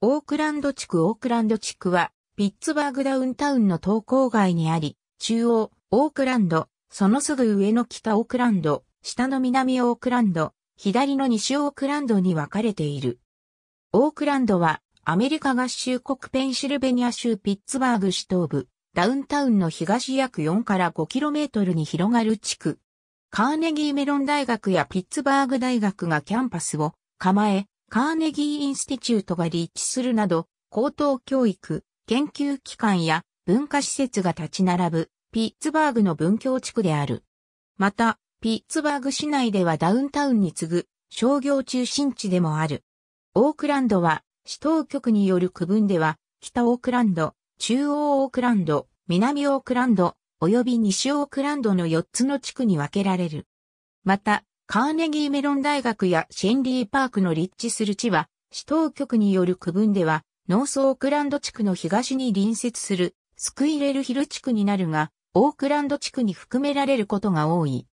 オークランド地区オークランド地区は、ピッツバーグダウンタウンの東郊外にあり、中央、オークランド、そのすぐ上の北オークランド、下の南オークランド、左の西オークランドに分かれている。オークランドは、アメリカ合衆国ペンシルベニア州ピッツバーグ市東部、ダウンタウンの東約4から 5km に広がる地区。カーネギーメロン大学やピッツバーグ大学がキャンパスを構え、カーネギーインスティチュートが立地するなど、高等教育、研究機関や文化施設が立ち並ぶ、ピッツバーグの文教地区である。また、ピッツバーグ市内ではダウンタウンに次ぐ商業中心地でもある。オークランドは、市当局による区分では、北オークランド、中央オークランド、南オークランド、及び西オークランドの4つの地区に分けられる。また、カーネギーメロン大学やシェンリーパークの立地する地は、市当局による区分では、ノースオークランド地区の東に隣接するスクイレルヒル地区になるが、オークランド地区に含められることが多い。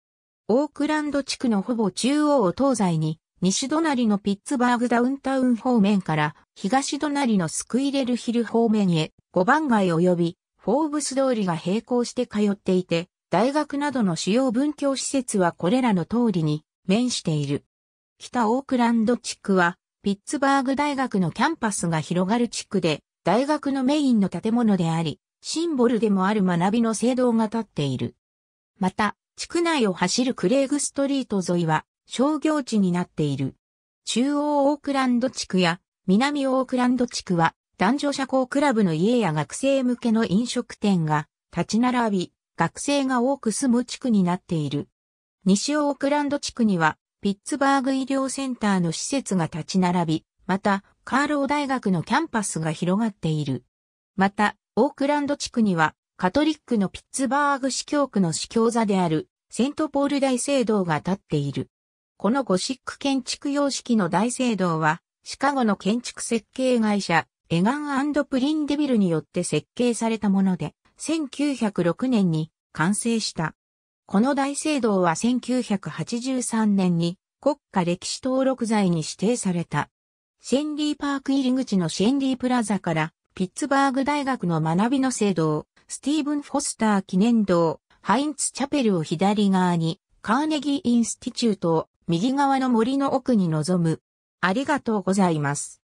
オークランド地区のほぼ中央を東西に、西隣のピッツバーグダウンタウン方面から東隣のスクイレルヒル方面へ5番街及びフォーブス通りが並行して通っていて、大学などの主要文教施設はこれらの通りに面している。北オークランド地区は、ピッツバーグ大学のキャンパスが広がる地区で、大学のメインの建物であり、シンボルでもある学びの聖堂が立っている。また、地区内を走るクレイグストリート沿いは商業地になっている。中央オークランド地区や南オークランド地区は男女社交クラブの家や学生向けの飲食店が立ち並び、学生が多く住む地区になっている。西オークランド地区には、ピッツバーグ医療センターの施設が立ち並び、また、カーロー大学のキャンパスが広がっている。また、オークランド地区には、カトリックのピッツバーグ司教区の司教座である、セントポール大聖堂が建っている。このゴシック建築様式の大聖堂は、シカゴの建築設計会社、エガンプリンデビルによって設計されたもので、1906年に完成した。この大聖堂は1983年に国家歴史登録財に指定された。シェンリーパーク入り口のシェンリープラザからピッツバーグ大学の学びの聖堂、スティーブン・フォスター記念堂、ハインツ・チャペルを左側に、カーネギー・インスティチュートを右側の森の奥に臨む。ありがとうございます。